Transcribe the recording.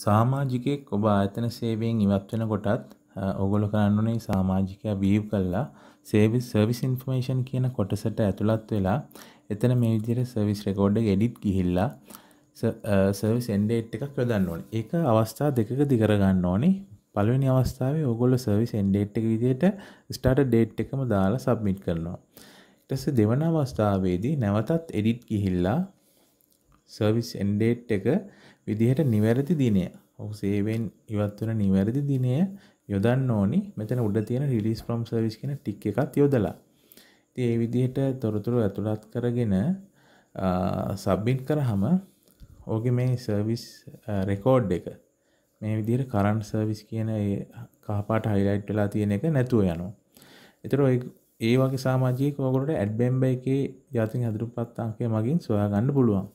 සාමාජිකයෙක් ඔබ ආයතන සේවයෙන් ඉවත් වෙන කොටත් ඔගොල්ලෝ කරන්න ඕනේ සාමාජිකයා බීව් කරලා සර්විස් සර්විස් ඉන්ෆර්මේෂන් කියන කොටසට ඇතුළත් වෙලා එතන මේ විදිහට සර්විස් රෙකෝඩ් එක එඩිට් ගිහිල්ලා සර්විස් එන්ඩ් ඩේට් එකක් යොදන්න ඕනේ. ඒක අවස්ථා දෙකක දිග කරගන්න ඕනේ. පළවෙනි අවස්ථාවේ ඔයගොල්ලෝ සර්විස් එන්ඩ් ඩේට් එක විදිහට ස්ටාර්ට් ඩේට් එකම දාලා සබ්මිට් කරනවා. ඊට පස්සේ දෙවන අවස්ථාවේදී නැවතත් එඩිට් ගිහිල්ලා සර්විස් එන්ඩ් ඩේට් එක විදිහට නිවැරදි දිනය. ඔහු සේවෙන් ඉවත් වෙන නිවැරදි දිනය යොදන්න ඕනි. මෙතන උඩ තියෙන රිලීස් ෆ්‍රොම් සර්විස් කියන ටික් එකත් යොදලා. ඉතින් ඒ විදිහට තොරතුරු ඇතුළත් කරගෙන සබ්මිට් කරාම ඕකේ මේ සර්විස් රෙකෝඩ් එක මේ විදිහට කරන්ට් සර්විස් කියන ඒ කහපාට හයිලයිට් වෙලා තියෙන එක නැතුව යනවා. ඒතර ඔය ඒ වගේ සමාජීක ඕගොල්ලන්ට ඇඩ්බෙම්බ එකේ යතින් හඳුරුපත් අංකය මගින් සොයා ගන්න පුළුවන්.